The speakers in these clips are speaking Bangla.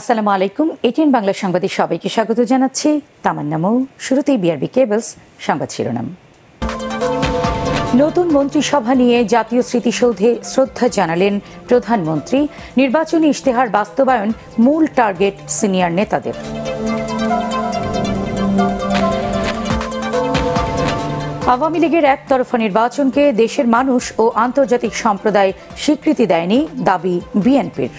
আসসালামু আলাইকুম এটিএন বাংলা সংবাদে সবাইকে স্বাগত জানাচ্ছি নামও শুরুতেই বিআরবি কেবলস সংবাদ শিরোনাম নতুন মন্ত্রিসভা নিয়ে জাতীয় স্মৃতিসৌধে শ্রদ্ধা জানালেন প্রধানমন্ত্রী নির্বাচনী ইশতেহার বাস্তবায়ন মূল টার্গেট সিনিয়র নেতাদের আওয়ামী লীগের একতরফা নির্বাচনকে দেশের মানুষ ও আন্তর্জাতিক সম্প্রদায় স্বীকৃতি দেয়নি দাবি বিএনপির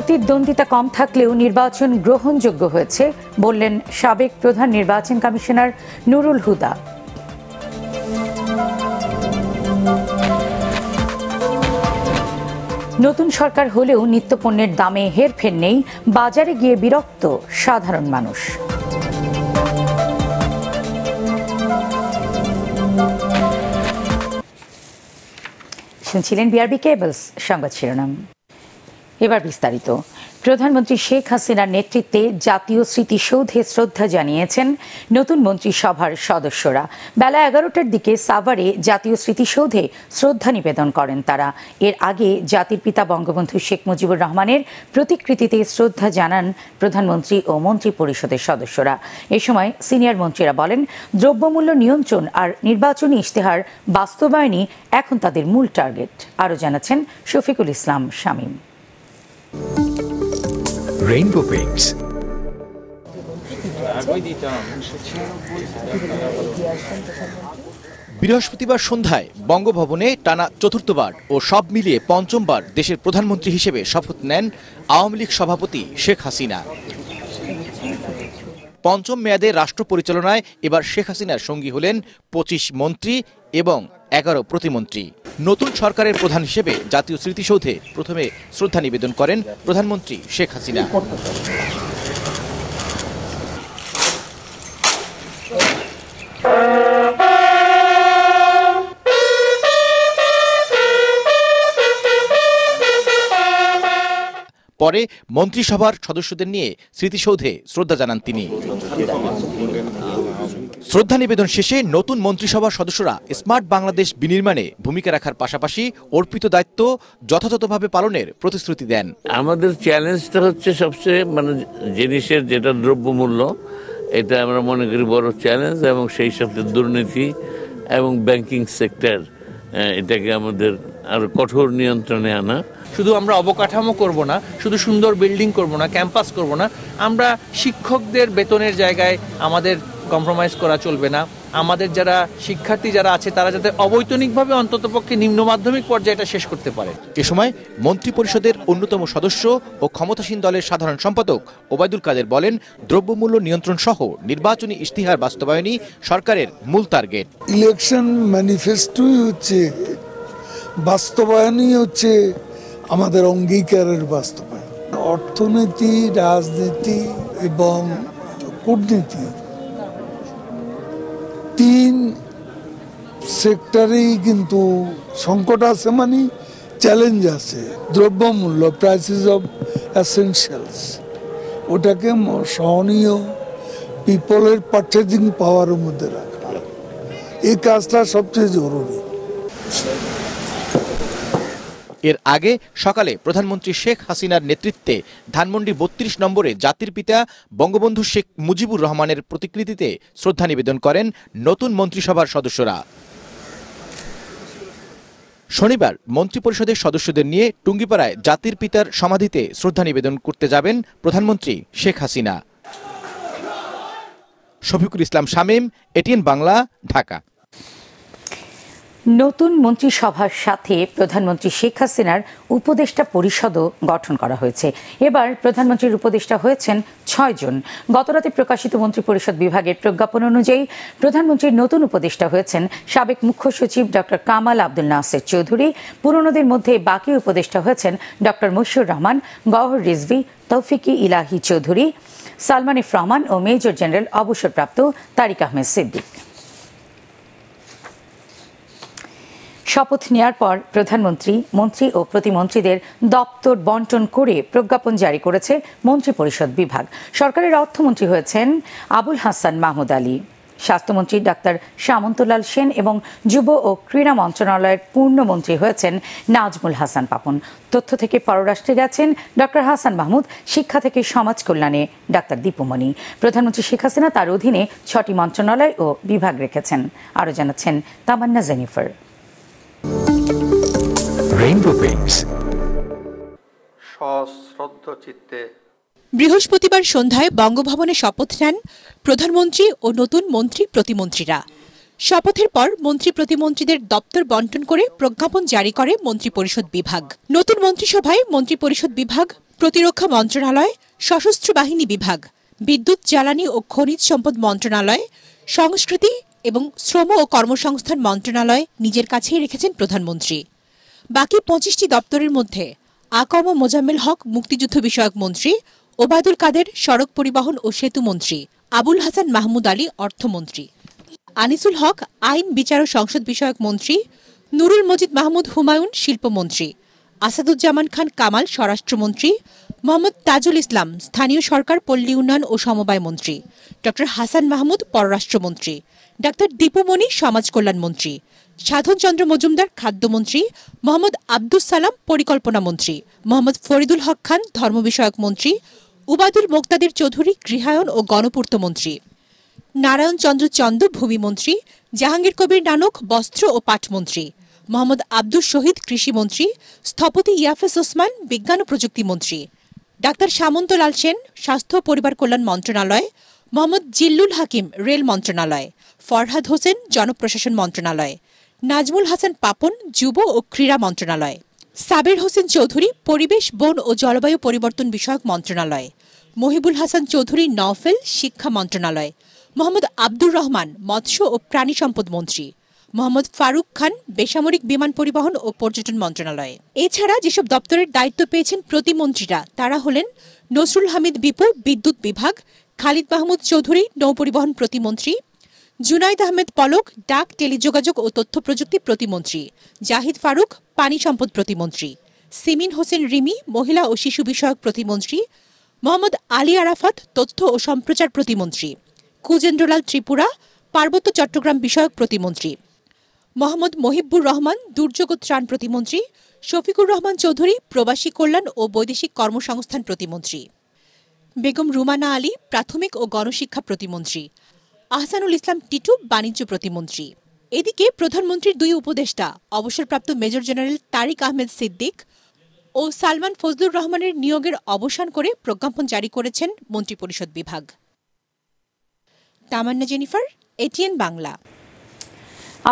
প্রতিদ্বন্দ্বিতা কম থাকলেও নির্বাচন গ্রহণযোগ্য হয়েছে বললেন সাবেক প্রধান নির্বাচন কমিশনার নুরুল হুদা নতুন সরকার হলেও নিত্যপণ্যের দামে হেরফের নেই বাজারে গিয়ে বিরক্ত সাধারণ মানুষ শুনছিলেন বিআরবি কেবলস সংবাদ শিরোনাম এবার বিস্তারিত প্রধানমন্ত্রী শেখ হাসিনার নেতৃত্বে জাতীয় স্মৃতিসৌধে শ্রদ্ধা জানিয়েছেন নতুন মন্ত্রিসভার সদস্যরা বেলা এগারোটার দিকে সাভারে জাতীয় স্মৃতিসৌধে শ্রদ্ধা নিবেদন করেন তারা এর আগে জাতির পিতা বঙ্গবন্ধু শেখ মুজিবুর রহমানের প্রতিকৃতিতে শ্রদ্ধা জানান প্রধানমন্ত্রী ও মন্ত্রী পরিষদের সদস্যরা এ সময় সিনিয়র মন্ত্রীরা বলেন দ্রব্যমূল্য নিয়ন্ত্রণ আর নির্বাচনী ইশতেহার বাস্তবায়নই এখন তাদের মূল টার্গেট আরও জানাচ্ছেন শফিকুল ইসলাম শামীম Rainbow পেইন্টস বৃহস্পতিবার সন্ধ্যায় বঙ্গভবনে টানা চতুর্থবার ও সব মিলিয়ে পঞ্চমবার দেশের প্রধানমন্ত্রী হিসেবে শপথ নেন আওয়ামী লীগ সভাপতি শেখ হাসিনা পঞ্চম মেয়াদে রাষ্ট্র পরিচালনায় এবার শেখ হাসিনার সঙ্গী হলেন পঁচিশ মন্ত্রী এবং এগারো প্রতিমন্ত্রী নতুন সরকারের প্রধান হিসেবে জাতীয় স্মৃতিসৌধে প্রথমে শ্রদ্ধা নিবেদন করেন প্রধানমন্ত্রী শেখ হাসিনা পরে মন্ত্রিসভার সদস্যদের নিয়ে স্মৃতিসৌধে শ্রদ্ধা জানান তিনি শ্রদ্ধা নিবেদন শেষে নতুন মন্ত্রিসভার সদস্যরা স্মার্ট বাংলাদেশ বিনির্মাণে ভূমিকা রাখার পাশাপাশি অর্পিত দায়িত্ব যথাযথভাবে পালনের প্রতিশ্রুতি দেন আমাদের চ্যালেঞ্জটা হচ্ছে সবচেয়ে মানে জিনিসের যেটা দ্রব্যমূল্য এটা আমরা মনে করি বড় চ্যালেঞ্জ এবং সেই সাথে দুর্নীতি এবং ব্যাংকিং সেক্টর এটাকে আমাদের আরো কঠোর নিয়ন্ত্রণে আনা শুধু আমরা অবকাঠামো করব না শুধু সুন্দর বিল্ডিং করব না ক্যাম্পাস করব না আমরা শিক্ষকদের বেতনের জায়গায় আমাদের কম্প্রোমাইজ করা চলবে না আমাদের যারা শিক্ষার্থী যারা আছে তারা যাতে অবৈতনিকভাবে অন্ততপক্ষে নিম্ন মাধ্যমিক পর্যায়েটা শেষ করতে পারে এ সময় মন্ত্রী পরিষদের অন্যতম সদস্য ও ক্ষমতাসীন দলের সাধারণ সম্পাদক ওবায়দুল কাদের বলেন দ্রব্যমূল্য নিয়ন্ত্রণ সহ নির্বাচনী ইশতিহার বাস্তবায়নই সরকারের মূল টার্গেট ইলেকশন ম্যানিফেস্টোই হচ্ছে বাস্তবায়নই হচ্ছে আমাদের অঙ্গীকারের বাস্তবায়ন অর্থনীতি রাজনীতি এবং কূটনীতি তিন সেক্টরেই কিন্তু সংকট আছে মানে চ্যালেঞ্জ আছে দ্রব্যমূল্য প্রাইসেস অফ অ্যাসেন্সিয়ালস ওটাকে সহনীয় পিপলের পার্চেজিং পাওয়ারের মধ্যে রাখা এই কাজটা সবচেয়ে জরুরি এর আগে সকালে প্রধানমন্ত্রী শেখ হাসিনার নেতৃত্বে ধানমন্ডি বত্রিশ নম্বরে জাতির পিতা বঙ্গবন্ধু শেখ মুজিবুর রহমানের প্রতিকৃতিতে শ্রদ্ধা নিবেদন করেন নতুন মন্ত্রিসভার সদস্যরা শনিবার মন্ত্রিপরিষদের সদস্যদের নিয়ে টুঙ্গিপাড়ায় জাতির পিতার সমাধিতে শ্রদ্ধা নিবেদন করতে যাবেন প্রধানমন্ত্রী শেখ হাসিনা শফিকুল ইসলাম শামীম এটিএন বাংলা ঢাকা নতুন মন্ত্রিসভার সাথে প্রধানমন্ত্রী শেখ হাসিনার উপদেষ্টা পরিষদও গঠন করা হয়েছে এবার প্রধানমন্ত্রীর উপদেষ্টা হয়েছেন ছয় জন গতরাতে প্রকাশিত মন্ত্রী পরিষদ বিভাগের প্রজ্ঞাপন অনুযায়ী প্রধানমন্ত্রীর নতুন উপদেষ্টা হয়েছেন সাবেক মুখ্য সচিব ডক্টর কামাল আব্দুল নাসের চৌধুরী পুরনোদের মধ্যে বাকি উপদেষ্টা হয়েছেন ডক্টর মশিউর রহমান গওহর রিজভি তৌফিকি ইলাহি চৌধুরী সালমান ইফ রহমান ও মেজর জেনারেল অবসরপ্রাপ্ত তারিক আহমেদ সিদ্দিক শপথ নেয়ার পর প্রধানমন্ত্রী মন্ত্রী ও প্রতিমন্ত্রীদের দপ্তর বন্টন করে প্রজ্ঞাপন জারি করেছে পরিষদ বিভাগ সরকারের অর্থমন্ত্রী হয়েছেন আবুল হাসান মাহমুদ আলী স্বাস্থ্যমন্ত্রী ডাক্তার সামন্তলাল সেন এবং যুব ও ক্রীড়া মন্ত্রণালয়ের পূর্ণমন্ত্রী হয়েছেন নাজমুল হাসান পাপন তথ্য থেকে পররাষ্ট্রে গেছেন ডক্টর হাসান মাহমুদ শিক্ষা থেকে সমাজ কল্যাণে ডাক্তার দীপুমণি প্রধানমন্ত্রী শেখ হাসিনা তার অধীনে ছটি মন্ত্রণালয় ও বিভাগ রেখেছেন আরও জানাচ্ছেন তামান্না জেনিফার বৃহস্পতিবার সন্ধ্যায় বঙ্গভবনে শপথ নেন প্রধানমন্ত্রী ও নতুন মন্ত্রী প্রতিমন্ত্রীরা শপথের পর মন্ত্রী প্রতিমন্ত্রীদের দপ্তর বন্টন করে প্রজ্ঞাপন জারি করে মন্ত্রিপরিষদ বিভাগ নতুন মন্ত্রিসভায় মন্ত্রিপরিষদ বিভাগ প্রতিরক্ষা মন্ত্রণালয় সশস্ত্র বাহিনী বিভাগ বিদ্যুৎ জ্বালানি ও খনিজ সম্পদ মন্ত্রণালয় সংস্কৃতি এবং শ্রম ও কর্মসংস্থান মন্ত্রণালয় নিজের কাছেই রেখেছেন প্রধানমন্ত্রী বাকি পঁচিশটি দপ্তরের মধ্যে আকম মোজাম্মেল হক মুক্তিযুদ্ধ বিষয়ক মন্ত্রী ওবায়দুল কাদের সড়ক পরিবহন ও সেতু মন্ত্রী আবুল হাসান মাহমুদ আলী অর্থমন্ত্রী আনিসুল হক আইন বিচার ও সংসদ বিষয়ক মন্ত্রী নুরুল মজিদ মাহমুদ হুমায়ুন শিল্পমন্ত্রী আসাদুজ্জামান খান কামাল স্বরাষ্ট্রমন্ত্রী মোহাম্মদ তাজুল ইসলাম স্থানীয় সরকার পল্লী উন্নয়ন ও সমবায় মন্ত্রী ডক্টর হাসান মাহমুদ পররাষ্ট্রমন্ত্রী ডাক্তার দীপুমণি সমাজ কল্যাণ মন্ত্রী চন্দ্র মজুমদার খাদ্যমন্ত্রী মোহাম্মদ আব্দুস সালাম পরিকল্পনা মন্ত্রী মোহাম্মদ ফরিদুল হক খান ধর্ম বিষয়ক মন্ত্রী উবাদুল মোক্তাদের চৌধুরী গৃহায়ন ও গণপূর্ত মন্ত্রী নারায়ণ চন্দ্র চন্দ মন্ত্রী জাহাঙ্গীর কবির নানক বস্ত্র ও পাটমন্ত্রী মোহাম্মদ আব্দুল শহীদ কৃষিমন্ত্রী স্থপতি ইয়াফেস ওসমান বিজ্ঞান ও প্রযুক্তি মন্ত্রী ডাক্তার সামন্তলাল সেন স্বাস্থ্য পরিবার কল্যাণ মন্ত্রণালয় মোহাম্মদ জিল্লুল হাকিম রেল মন্ত্রণালয় ফরহাদ হোসেন জনপ্রশাসন মন্ত্রণালয় নাজমুল হাসান পাপন যুব ও ক্রীড়া মন্ত্রণালয় সাবির হোসেন চৌধুরী পরিবেশ বন ও জলবায়ু পরিবর্তন বিষয়ক মন্ত্রণালয় মহিবুল হাসান চৌধুরী নওফেল শিক্ষা মন্ত্রণালয় মোহাম্মদ আব্দুর রহমান মৎস্য ও প্রাণী সম্পদ মন্ত্রী মোহাম্মদ ফারুক খান বেসামরিক বিমান পরিবহন ও পর্যটন মন্ত্রণালয়ে এছাড়া যেসব দপ্তরের দায়িত্ব পেয়েছেন প্রতিমন্ত্রীরা তারা হলেন নসরুল হামিদ বিপু বিদ্যুৎ বিভাগ খালিদ মাহমুদ চৌধুরী নৌপরিবহন প্রতিমন্ত্রী জুনাইদ আহমেদ পলক ডাক টেলিযোগাযোগ ও তথ্য প্রযুক্তি প্রতিমন্ত্রী জাহিদ ফারুক পানি সম্পদ প্রতিমন্ত্রী সিমিন হোসেন রিমি মহিলা ও শিশু বিষয়ক প্রতিমন্ত্রী মোহাম্মদ আলী আরাফাত তথ্য ও সম্প্রচার প্রতিমন্ত্রী কুজেন্দ্রলাল ত্রিপুরা পার্বত্য চট্টগ্রাম বিষয়ক প্রতিমন্ত্রী মোহাম্মদ মহিবুর রহমান দুর্যোগ ও ত্রাণ প্রতিমন্ত্রী শফিকুর রহমান চৌধুরী প্রবাসী কল্যাণ ও বৈদেশিক কর্মসংস্থান প্রতিমন্ত্রী বেগম রুমানা আলী প্রাথমিক ও গণশিক্ষা প্রতিমন্ত্রী আহসানুল ইসলাম টিটু বাণিজ্য প্রতিমন্ত্রী এদিকে প্রধানমন্ত্রীর দুই উপদেষ্টা অবসরপ্রাপ্ত মেজর জেনারেল তারিক আহমেদ সিদ্দিক ও সালমান ফজলুর রহমানের নিয়োগের অবসান করে প্রজ্ঞাপন জারি করেছেন মন্ত্রিপরিষদ বিভাগ তামান্না জেনিফার এটিএন বাংলা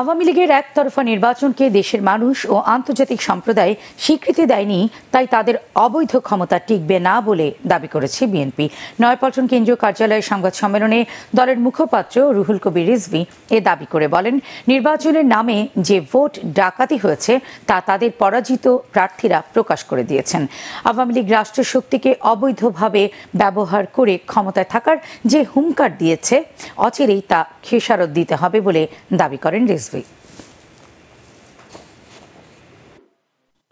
আওয়ামী লীগের একতরফা নির্বাচনকে দেশের মানুষ ও আন্তর্জাতিক সম্প্রদায় স্বীকৃতি দেয়নি তাই তাদের অবৈধ ক্ষমতা টিকবে না বলে দাবি করেছে বিএনপি নয়পল্টন কেন্দ্রীয় কার্যালয়ে সংবাদ সম্মেলনে দলের মুখপাত্র রুহুল কবির রিজভি এ দাবি করে বলেন নির্বাচনের নামে যে ভোট ডাকাতি হয়েছে তা তাদের পরাজিত প্রার্থীরা প্রকাশ করে দিয়েছেন আওয়ামী লীগ রাষ্ট্র শক্তিকে অবৈধভাবে ব্যবহার করে ক্ষমতায় থাকার যে হুঙ্কার দিয়েছে অচিরেই তা খেসারত দিতে হবে বলে দাবি করেন রেসওয়ে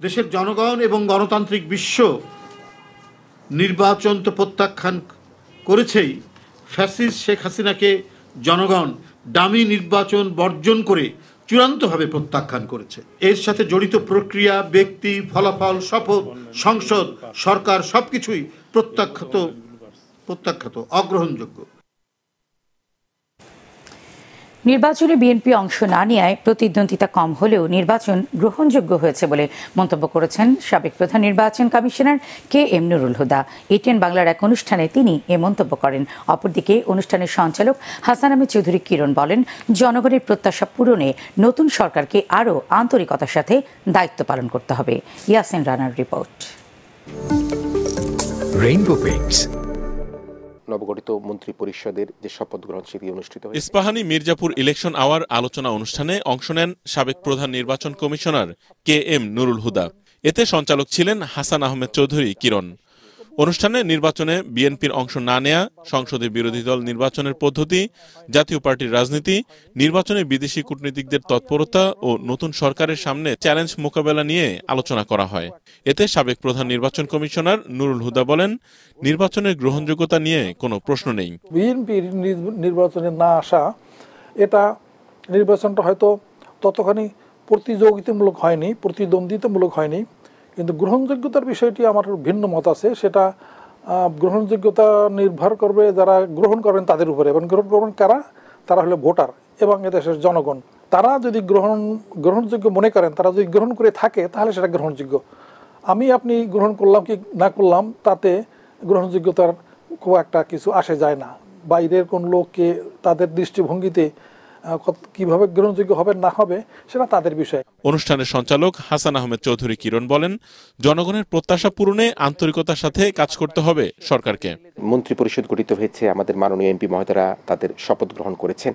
দেশের জনগণ এবং গণতান্ত্রিক বিশ্ব নির্বাচন তো প্রত্যাখ্যান করেছেই ফ্যাসিস শেখ হাসিনাকে জনগণ দামি নির্বাচন বর্জন করে চূড়ান্তভাবে প্রত্যাখ্যান করেছে এর সাথে জড়িত প্রক্রিয়া ব্যক্তি ফলাফল শপথ সংসদ সরকার সব কিছুই প্রত্যাখ্যাত প্রত্যাখ্যাত অগ্রহণযোগ্য নির্বাচনে বিএনপি অংশ না নেওয়ায় প্রতিদ্বন্দ্বিতা কম হলেও নির্বাচন গ্রহণযোগ্য হয়েছে বলে মন্তব্য করেছেন সাবেক প্রধান নির্বাচন commissioner K M Nurul Huda ATN বাংলার এক অনুষ্ঠানে তিনি এ মন্তব্য করেন অপরদিকে অনুষ্ঠানের সঞ্চালক হাসান চৌধুরী কিরণ বলেন জনগণের প্রত্যাশা পূরণে নতুন সরকারকে আরও আন্তরিকতার সাথে দায়িত্ব পালন করতে হবে ইয়াসিন রানার রিপোর্ট নবগঠিত মন্ত্রী পরিষদের যে শপথ গ্রহণ সেটি অনুষ্ঠিত হয় ইস্পাহানি মির্জাপুর ইলেকশন আওয়ার আলোচনা অনুষ্ঠানে অংশ নেন সাবেক প্রধান নির্বাচন commissioner K M Nurul Huda এতে সঞ্চালক ছিলেন হাসান আহমেদ চৌধুরী কিরণ অনুষ্ঠানে নির্বাচনে বিএনপির অংশ না নেয়া সংসদে বিরোধী দল নির্বাচনের পদ্ধতি জাতীয় পার্টির রাজনীতি নির্বাচনে বিদেশি কূটনীতিকদের তৎপরতা ও নতুন সরকারের সামনে চ্যালেঞ্জ মোকাবেলা নিয়ে আলোচনা করা হয় এতে সাবেক প্রধান নির্বাচন কমিশনার নুরুল হুদা বলেন নির্বাচনের গ্রহণযোগ্যতা নিয়ে কোনো প্রশ্ন নেই বিএনপির নির্বাচনে না আসা এটা নির্বাচনটা হয়তো ততখানি প্রতিযোগিতামূলক হয়নি প্রতিদ্বন্দ্বিতামূলক হয়নি কিন্তু গ্রহণযোগ্যতার বিষয়টি আমার ভিন্ন মত আছে সেটা গ্রহণযোগ্যতা নির্ভর করবে যারা গ্রহণ করেন তাদের উপরে এবং গ্রহণ করবেন কারা তারা হলো ভোটার এবং এদেশের জনগণ তারা যদি গ্রহণ গ্রহণযোগ্য মনে করেন তারা যদি গ্রহণ করে থাকে তাহলে সেটা গ্রহণযোগ্য আমি আপনি গ্রহণ করলাম কি না করলাম তাতে গ্রহণযোগ্যতার খুব একটা কিছু আসে যায় না বাইরের কোন লোককে তাদের দৃষ্টিভঙ্গিতে কিভাবে গ্রহণযোগ্য হবে না হবে সেটা তাদের বিষয় অনুষ্ঠানের সঞ্চালক হাসান আহমেদ চৌধুরী কিরণ বলেন জনগণের প্রত্যাশা পূরণে আন্তরিকতার সাথে কাজ করতে হবে সরকারকে মন্ত্রী পরিষদ গঠিত হয়েছে আমাদের মাননীয় এমপি মহোদয়রা তাদের শপথ গ্রহণ করেছেন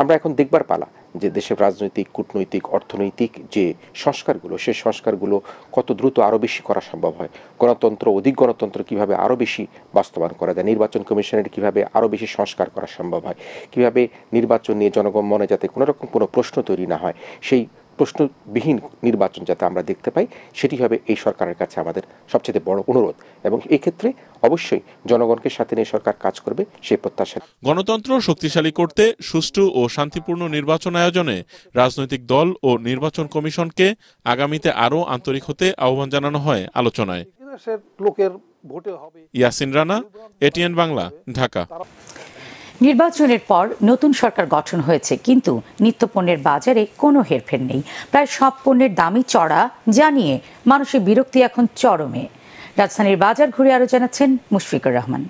আমরা এখন দেখবার পালা যে দেশের রাজনৈতিক কূটনৈতিক অর্থনৈতিক যে সংস্কারগুলো সে সংস্কারগুলো কত দ্রুত আরও বেশি করা সম্ভব হয় গণতন্ত্র অধিক গণতন্ত্র কীভাবে আরও বেশি বাস্তবায়ন করা যায় নির্বাচন কমিশনের কীভাবে আরও বেশি সংস্কার করা সম্ভব হয় কীভাবে নির্বাচন নিয়ে জনগণ মনে যাতে কোনোরকম কোনো প্রশ্ন তৈরি না হয় সেই প্রশ্নবিহীন নির্বাচন যাতে আমরা দেখতে পাই সেটি হবে এই সরকারের কাছে আমাদের সবচেয়ে বড় অনুরোধ এবং এই ক্ষেত্রে অবশ্যই জনগণকে সাথে নিয়ে সরকার কাজ করবে সেই প্রত্যাশা গণতন্ত্র শক্তিশালী করতে সুষ্ঠু ও শান্তিপূর্ণ নির্বাচন আয়োজনে রাজনৈতিক দল ও নির্বাচন কমিশনকে আগামীতে আরও আন্তরিক হতে আহ্বান জানানো হয় আলোচনায় ইয়াসিন রানা এটিএন বাংলা ঢাকা নির্বাচনের পর নতুন সরকার গঠন হয়েছে কিন্তু নিত্যপণ্যের বাজারে কোনো হেরফের নেই প্রায় সব পণ্যের দামই চড়া জানিয়ে মানুষের বিরক্তি এখন চরমে রাজধানীর বাজার ঘুরে আরও জানাচ্ছেন মুশফিকুর রহমান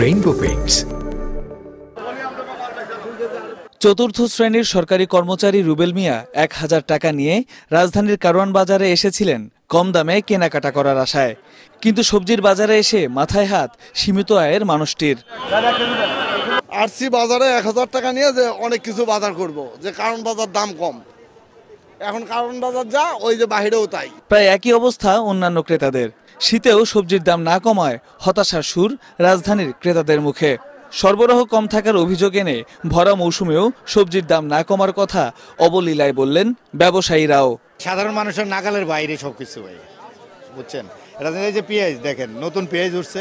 রেইনবো চতুর্থ শ্রেণীর সরকারি কর্মচারী রুবেল মিয়া এক হাজার টাকা নিয়ে রাজধানীর কারওয়ান বাজারে এসেছিলেন কম দামে কেনাকাটা করার আশায় কিন্তু সবজির বাজারে এসে মাথায় হাত সীমিত আয়ের মানুষটির আরসি বাজারে এক হাজার টাকা নিয়ে যে অনেক কিছু বাজার করব যে কারণ বাজার দাম কম এখন কারণ বাজার যা ওই যে বাহিরেও তাই প্রায় একই অবস্থা অন্যান্য ক্রেতাদের শীতেও সবজির দাম না কমায় হতাশার সুর রাজধানীর ক্রেতাদের মুখে সরবরাহ কম থাকার অভিযোগ এনে ভরা মৌসুমেও সবজির দাম না কমার কথা অবলীলায় বললেন ব্যবসায়ীরাও সাধারণ মানুষের নাগালের বাইরে সবকিছু হয় বুঝছেন রাজনীতি এই যে পেঁয়াজ দেখেন নতুন পেঁয়াজ উঠছে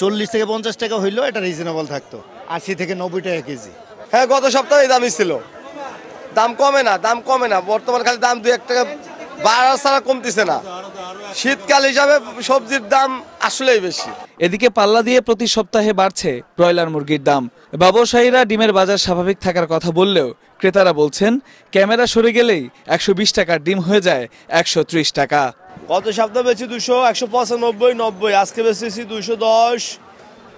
চল্লিশ থেকে পঞ্চাশ টাকা হইলেও এটা রিজনেবল থাকতো আশি থেকে নব্বই টাকা কেজি হ্যাঁ গত সপ্তাহে দামই ছিল দাম কমে না দাম কমে না বর্তমান খালি দাম দু এক টাকা বাড়া ছাড়া কমতেছে না শীতকাল হিসাবে সবজির দাম আসলেই বেশি এদিকে পাল্লা দিয়ে প্রতি সপ্তাহে বাড়ছে ব্রয়লার মুরগির দাম ব্যবসায়ীরা ডিমের বাজার স্বাভাবিক থাকার কথা বললেও ক্রেতারা বলছেন ক্যামেরা সরে গেলেই একশো টাকার ডিম হয়ে যায় একশো টাকা গত সপ্তাহ বেছি দুশো একশো পঁচানব্বই নব্বই আজকে বেচেছি দুশো দশ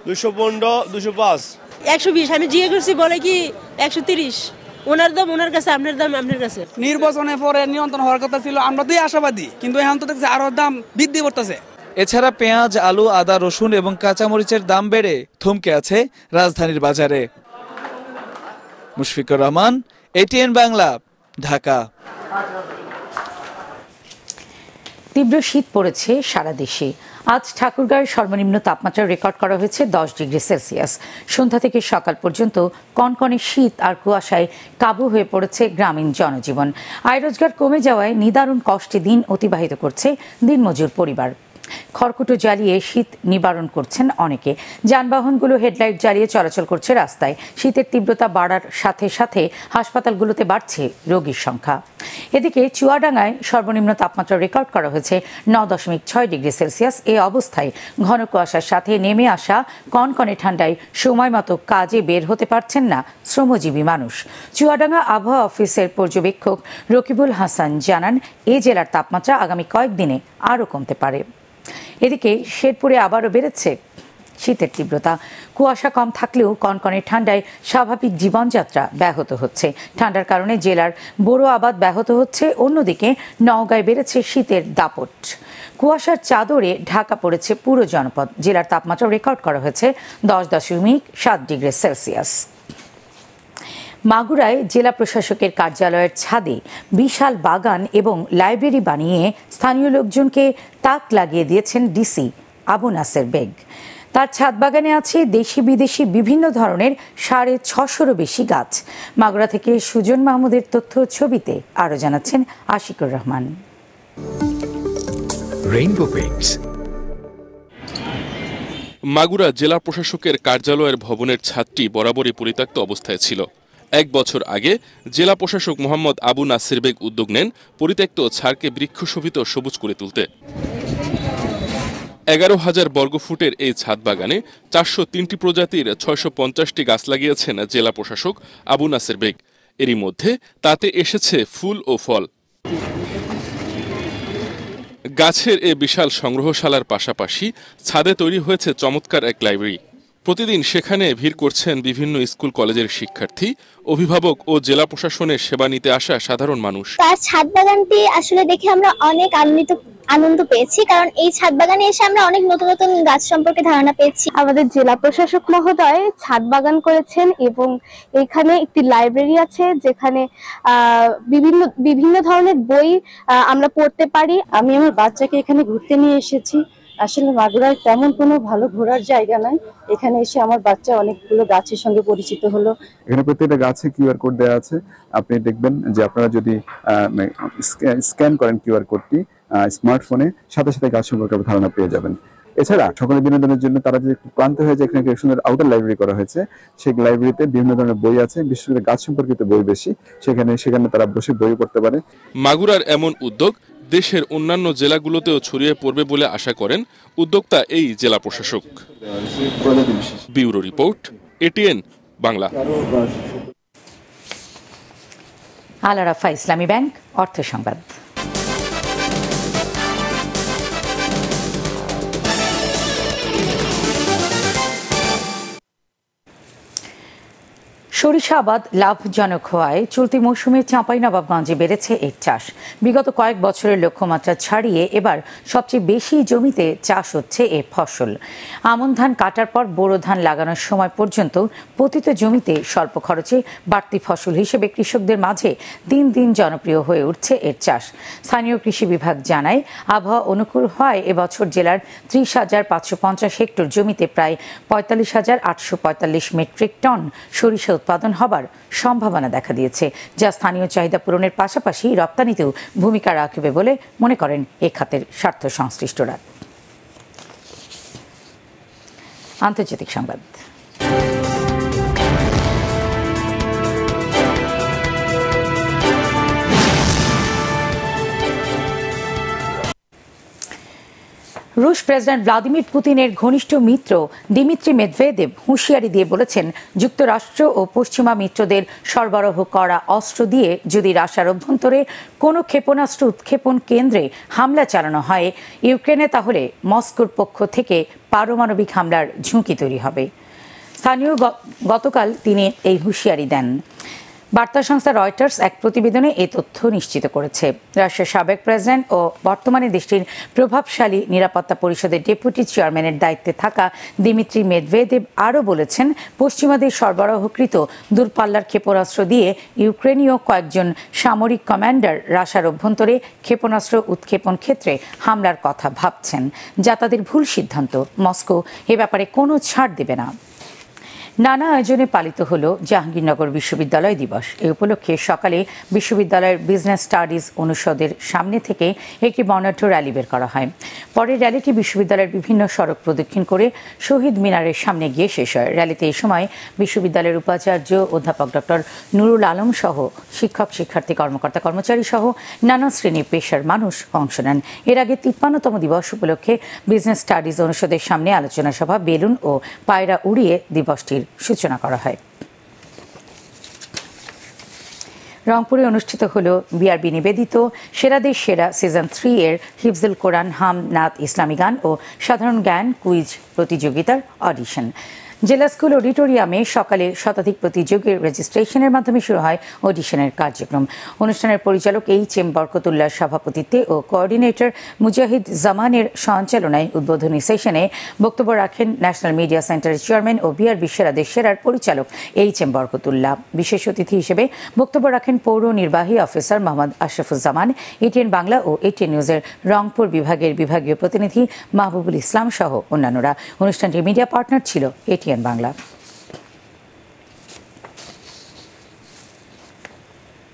দুশো পনেরো দুশো পাঁচ একশো বিশ আমি জিজ্ঞেস করছি বলে কি একশো তিরিশ ওনার দাম ওনার কাছে আপনার দাম আপনার কাছে নির্বাচনের পরে নিয়ন্ত্রণ হওয়ার কথা ছিল আমরা তুই আশাবাদী কিন্তু এখন তো দেখছি আরো দাম বৃদ্ধি করতেছে এছাড়া পেঁয়াজ আলু আদা রসুন এবং কাঁচামরিচের দাম বেড়ে থমকে আছে রাজধানীর বাজারে মুশফিকুর রহমান এটিএন বাংলা ঢাকা তীব্র শীত পড়েছে সারা দেশে আজ ঠাকুরগাঁওয়ের সর্বনিম্ন তাপমাত্রা রেকর্ড করা হয়েছে দশ ডিগ্রি সেলসিয়াস সন্ধ্যা থেকে সকাল পর্যন্ত কনকনে শীত আর কুয়াশায় কাবু হয়ে পড়েছে গ্রামীণ জনজীবন আয় রোজগার কমে যাওয়ায় নিদারুণ কষ্টে দিন অতিবাহিত করছে দিনমজুর পরিবার খড়কুটো জ্বালিয়ে শীত নিবারণ করছেন অনেকে যানবাহনগুলো হেডলাইট জ্বালিয়ে চলাচল করছে রাস্তায় শীতের তীব্রতা বাড়ার সাথে সাথে হাসপাতালগুলোতে বাড়ছে রোগীর সংখ্যা এদিকে চুয়াডাঙ্গায় সর্বনিম্ন তাপমাত্রা রেকর্ড করা হয়েছে ন দশমিক ছয় ডিগ্রি সেলসিয়াস এ অবস্থায় ঘন কুয়াশার সাথে নেমে আসা কনকনে ঠান্ডায় সময় মতো কাজে বের হতে পারছেন না শ্রমজীবী মানুষ চুয়াডাঙ্গা আবহাওয়া অফিসের পর্যবেক্ষক রকিবুল হাসান জানান এ জেলার তাপমাত্রা আগামী কয়েকদিনে আরও কমতে পারে এদিকে শেরপুরে আবারও বেড়েছে শীতের তীব্রতা কুয়াশা কম থাকলেও কনকনে ঠান্ডায় স্বাভাবিক জীবনযাত্রা ব্যাহত হচ্ছে ঠান্ডার কারণে জেলার বড় আবাদ ব্যাহত হচ্ছে অন্যদিকে নওগাঁয় বেড়েছে শীতের দাপট কুয়াশার চাদরে ঢাকা পড়েছে পুরো জনপদ জেলার তাপমাত্রা রেকর্ড করা হয়েছে দশ দশমিক সাত ডিগ্রি সেলসিয়াস মাগুরায় জেলা প্রশাসকের কার্যালয়ের ছাদে বিশাল বাগান এবং লাইব্রেরি বানিয়ে স্থানীয় লোকজনকে তাক লাগিয়ে দিয়েছেন ডিসি আবু নাসের বেগ তার ছাদ বাগানে আছে দেশি বিদেশি বিভিন্ন ধরনের সাড়ে ছশোরও বেশি গাছ মাগুরা থেকে সুজন মাহমুদের তথ্য ছবিতে আরও জানাচ্ছেন আশিকুর রহমান রেইনবো মাগুরা জেলা প্রশাসকের কার্যালয়ের ভবনের ছাদটি বরাবরই পরিত্যক্ত অবস্থায় ছিল এক বছর আগে জেলা প্রশাসক মোহাম্মদ আবু নাসির বেগ উদ্যোগ নেন পরিত্যক্ত ছাড়কে বৃক্ষশোভিত সবুজ করে তুলতে এগারো হাজার বর্গফুটের এই ছাদ বাগানে চারশো তিনটি প্রজাতির ছয়শো পঞ্চাশটি গাছ লাগিয়েছেন জেলা প্রশাসক আবু নাসির বেগ এরই মধ্যে তাতে এসেছে ফুল ও ফল গাছের এ বিশাল সংগ্রহশালার পাশাপাশি ছাদে তৈরি হয়েছে চমৎকার এক লাইব্রেরি প্রতিদিন সেখানে ভিড় করছেন বিভিন্ন স্কুল কলেজের শিক্ষার্থী অভিভাবক ও জেলা প্রশাসনের সেবা নিতে আসা সাধারণ মানুষ তার ছাদ বাগানটি আসলে দেখে আমরা অনেক আনন্দিত আনন্দ পেয়েছি কারণ এই ছাদ বাগানে এসে আমরা অনেক নতুন নতুন গাছ সম্পর্কে ধারণা পেয়েছি আমাদের জেলা প্রশাসক মহোদয় ছাদ বাগান করেছেন এবং এখানে একটি লাইব্রেরি আছে যেখানে বিভিন্ন বিভিন্ন ধরনের বই আমরা পড়তে পারি আমি আমার বাচ্চাকে এখানে ঘুরতে নিয়ে এসেছি আসলে মাগুরায় তেমন কোনো ভালো ঘোরার জায়গা নাই এখানে এসে আমার বাচ্চা অনেকগুলো গাছের সঙ্গে পরিচিত হলো এখানে প্রত্যেকটা গাছে কিউআর কোড দেওয়া আছে আপনি দেখবেন যে আপনারা যদি মানে, স্ক্যান করেন কিউআর কোডটি স্মার্টফোনে সাথে সাথে গাছ সম্পর্কে ধারণা পেয়ে যাবেন এছাড়া সকলের বিনোদনের জন্য তারা যে একটু ক্লান্ত হয়ে যায় এখানে সুন্দর আউটার লাইব্রেরি করা হয়েছে সেই লাইব্রেরিতে বিভিন্ন ধরনের বই আছে বিশেষ করে গাছ সম্পর্কিত বই বেশি সেখানে সেখানে তারা বসে বই পড়তে পারে মাগুরার এমন উদ্যোগ দেশের অন্যান্য জেলাগুলোতেও ছড়িয়ে পড়বে বলে আশা করেন উদ্যোক্তা এই জেলা প্রশাসক bureau report ATN Bangla Alarafah Islami bank অর্থ সংবাদ সরিষা আবাদ লাভজনক হওয়ায় চলতি মৌসুমে চাঁপাইনবাবগঞ্জে বেড়েছে এর চাষ বিগত কয়েক বছরের লক্ষ্যমাত্রা ছাড়িয়ে এবার সবচেয়ে বেশি জমিতে চাষ হচ্ছে এ ফসল আমন ধান কাটার পর বোরো ধান লাগানোর সময় পর্যন্ত পতিত জমিতে স্বল্প খরচে বাড়তি ফসল হিসেবে কৃষকদের মাঝে দিন দিন জনপ্রিয় হয়ে উঠছে এর চাষ স্থানীয় কৃষি বিভাগ জানায় আবহাওয়া অনুকূল হয় এবছর জেলার ত্রিশ হাজার পাঁচশো পঞ্চাশ হেক্টর জমিতে প্রায় পঁয়তাল্লিশ হাজার আটশো পঁয়তাল্লিশ মেট্রিক টন সরিষা উৎপাদন হবার সম্ভাবনা দেখা দিয়েছে যা স্থানীয় চাহিদা পূরণের পাশাপাশি রপ্তানিতেও ভূমিকা রাখবে বলে মনে করেন এ খাতের স্বার্থ সংশ্লিষ্টরা আন্তর্জাতিক সংবাদ রুশ প্রেসিডেন্ট ভ্লাদিমির পুতিনের ঘনিষ্ঠ মিত্র দিমিত্রি মেদভেদেব হুঁশিয়ারি দিয়ে বলেছেন যুক্তরাষ্ট্র ও পশ্চিমা মিত্রদের সরবরাহ করা অস্ত্র দিয়ে যদি রাশিয়ার অভ্যন্তরে কোনো ক্ষেপণাস্ত্র উৎক্ষেপণ কেন্দ্রে হামলা চালানো হয় ইউক্রেনে তাহলে মস্কোর পক্ষ থেকে পারমাণবিক হামলার ঝুঁকি তৈরি হবে স্থানীয় গতকাল তিনি এই হুঁশিয়ারি দেন বার্তা সংস্থা রয়টার্স এক প্রতিবেদনে এ তথ্য নিশ্চিত করেছে রাশিয়ার সাবেক প্রেসিডেন্ট ও বর্তমানে দেশটির প্রভাবশালী নিরাপত্তা পরিষদের ডেপুটি চেয়ারম্যানের দায়িত্বে থাকা দিমিত্রি মেদভেদেব আরও বলেছেন পশ্চিমাদের সরবরাহকৃত দূরপাল্লার ক্ষেপণাস্ত্র দিয়ে ইউক্রেনীয় কয়েকজন সামরিক কমান্ডার রাশার অভ্যন্তরে ক্ষেপণাস্ত্র উৎক্ষেপণ ক্ষেত্রে হামলার কথা ভাবছেন যা তাদের ভুল সিদ্ধান্ত মস্কো এ ব্যাপারে কোনো ছাড় দেবে না নানা আয়োজনে পালিত হল জাহাঙ্গীরনগর বিশ্ববিদ্যালয় দিবস এ উপলক্ষে সকালে বিশ্ববিদ্যালয়ের বিজনেস স্টাডিজ অনুষদের সামনে থেকে একটি বর্ণাঢ্য র্যালি বের করা হয় পরে র্যালিটি বিশ্ববিদ্যালয়ের বিভিন্ন সড়ক প্রদক্ষিণ করে শহীদ মিনারের সামনে গিয়ে শেষ হয় র্যালিতে এ সময় বিশ্ববিদ্যালয়ের উপাচার্য অধ্যাপক ডক্টর নুরুল আলম সহ শিক্ষক শিক্ষার্থী কর্মকর্তা কর্মচারী সহ নানা শ্রেণী পেশার মানুষ অংশ নেন এর আগে তিপ্পান্নতম দিবস উপলক্ষে বিজনেস স্টাডিজ অনুষদের সামনে আলোচনা সভা বেলুন ও পায়রা উড়িয়ে দিবসটির সূচনা করা হয় রংপুরে অনুষ্ঠিত হল বিআরবি নিবেদিত সেরাদের সেরা সিজন থ্রি এর হিফজুল কোরআন নাথ ইসলামী গান ও সাধারণ জ্ঞান কুইজ প্রতিযোগিতার অডিশন জেলা স্কুল অডিটোরিয়ামে সকালে শতাধিক প্রতিযোগীর রেজিস্ট্রেশনের মাধ্যমে শুরু হয় অডিশনের কার্যক্রম অনুষ্ঠানের পরিচালক এইচ এম বরকতুল্লার সভাপতিত্বে ও কোঅর্ডিনেটর মুজাহিদ জামানের সঞ্চালনায় উদ্বোধনী সেশনে বক্তব্য রাখেন ন্যাশনাল মিডিয়া সেন্টারের চেয়ারম্যান ও বিআর বিশ্বরাদের সেরার পরিচালক এইচ এম বরকতুল্লা বিশেষ অতিথি হিসেবে বক্তব্য রাখেন পৌর নির্বাহী অফিসার মোহাম্মদ আশরাফুজ্জামান এটিএন বাংলা ও এটিএন নিউজের রংপুর বিভাগের বিভাগীয় প্রতিনিধি মাহবুবুল ইসলাম সহ অন্যান্যরা অনুষ্ঠানটির মিডিয়া পার্টনার ছিল এটি এটিএন বাংলা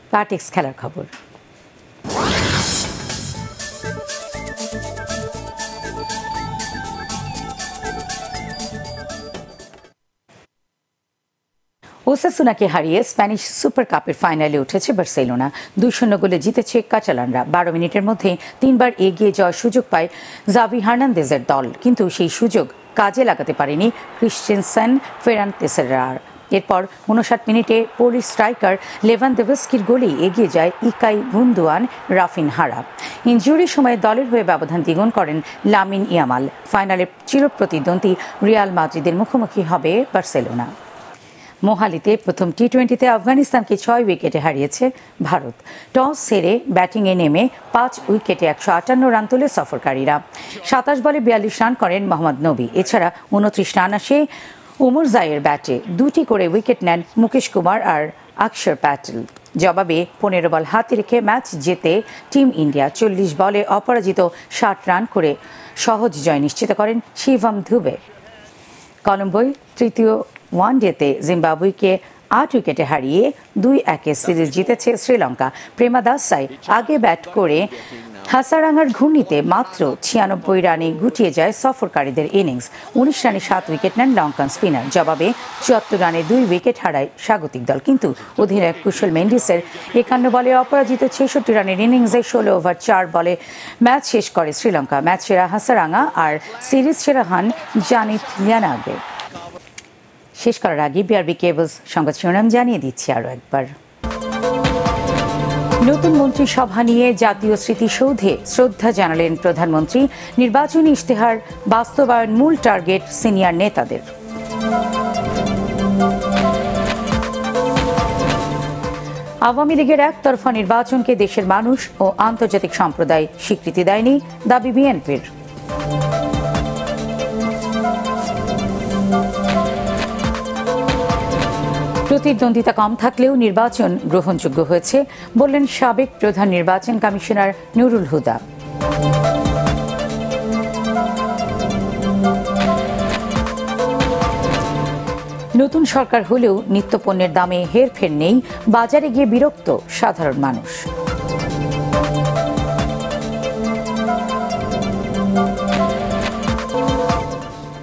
প্লাটিক্স খেলার খবর ওসাসুনাকে হারিয়ে স্প্যানিশ সুপার কাপের ফাইনালে উঠেছে বার্সেলোনা দুই শূন্য গোলে জিতেছে কাচালানরা বারো মিনিটের মধ্যে তিনবার এগিয়ে যাওয়ার সুযোগ পায় জাভি হার্নান্দেজের দল কিন্তু সেই সুযোগ কাজে লাগাতে পারেনি ক্রিশ্চেনসেন ফেরান তেসেরার এরপর উনষাট মিনিটে পোলিশ স্ট্রাইকার লেভান দেভস্কির গোলেই এগিয়ে যায় ইকাই গুন্দুয়ান রাফিন হারা ইঞ্জুরির সময়ে দলের হয়ে ব্যবধান দ্বিগুণ করেন লামিন ইয়ামাল ফাইনালে চিরপ্রতিদ্বন্দ্বী রিয়াল মাদ্রিদের মুখোমুখি হবে বার্সেলোনা মোহালিতে প্রথম টি টোয়েন্টিতে আফগানিস্তানকে ছয় উইকেটে হারিয়েছে ভারত টস সেরে ব্যাটিংয়ে নেমে পাঁচ উইকেটে একশো আটান্ন রান তোলে সফরকারীরা সাতাশ বলে বিয়াল্লিশ রান করেন মোহাম্মদ নবী এছাড়া উনত্রিশ রান আসে উমর জায়ের ব্যাটে দুটি করে উইকেট নেন মুকেশ কুমার আর আকশর প্যাটেল জবাবে পনেরো বল হাতে রেখে ম্যাচ জেতে টিম ইন্ডিয়া চল্লিশ বলে অপরাজিত ষাট রান করে সহজ জয় নিশ্চিত করেন শিবম ধুবে কলম্বোয় তৃতীয় ওয়ানডেতে জিম্বাবুয়েকে আট উইকেটে হারিয়ে দুই একে সিরিজ জিতেছে শ্রীলঙ্কা প্রেমা দাসাই আগে ব্যাট করে হাসারাঙ্গার ঘূর্ণিতে মাত্র ছিয়ানব্বই রানে গুটিয়ে যায় সফরকারীদের ইনিংস উনিশ রানে সাত উইকেট নেন লঙ্কান স্পিনার জবাবে চুয়াত্তর রানে দুই উইকেট হারায় স্বাগতিক দল কিন্তু অধিনায়ক কুশল মেন্ডিসের একান্ন বলে অপরাজিত ছেষট্টি রানের ইনিংসে ষোলো ওভার চার বলে ম্যাচ শেষ করে শ্রীলঙ্কা ম্যাচ সেরা হাসারাঙ্গা আর সিরিজ সেরা হান জানিত ইয়ানাগে শেষ করার আগে বিআরবি কেবলস সংবাদ শিরোনাম জানিয়ে দিচ্ছি আরো একবার নতুন মন্ত্রিসভা নিয়ে জাতীয় স্মৃতিসৌধে শ্রদ্ধা জানালেন প্রধানমন্ত্রী নির্বাচনী ইশতেহার বাস্তবায়ন মূল টার্গেট সিনিয়র নেতাদের আওয়ামী লীগের একতরফা নির্বাচনকে দেশের মানুষ ও আন্তর্জাতিক সম্প্রদায় স্বীকৃতি দেয়নি দাবি বিএনপির প্রতিদ্বন্দ্বিতা কম থাকলেও নির্বাচন গ্রহণযোগ্য হয়েছে বললেন সাবেক প্রধান নির্বাচন কমিশনার নুরুল হুদা নতুন সরকার হলেও নিত্যপণ্যের দামে হেরফের নেই বাজারে গিয়ে বিরক্ত সাধারণ মানুষ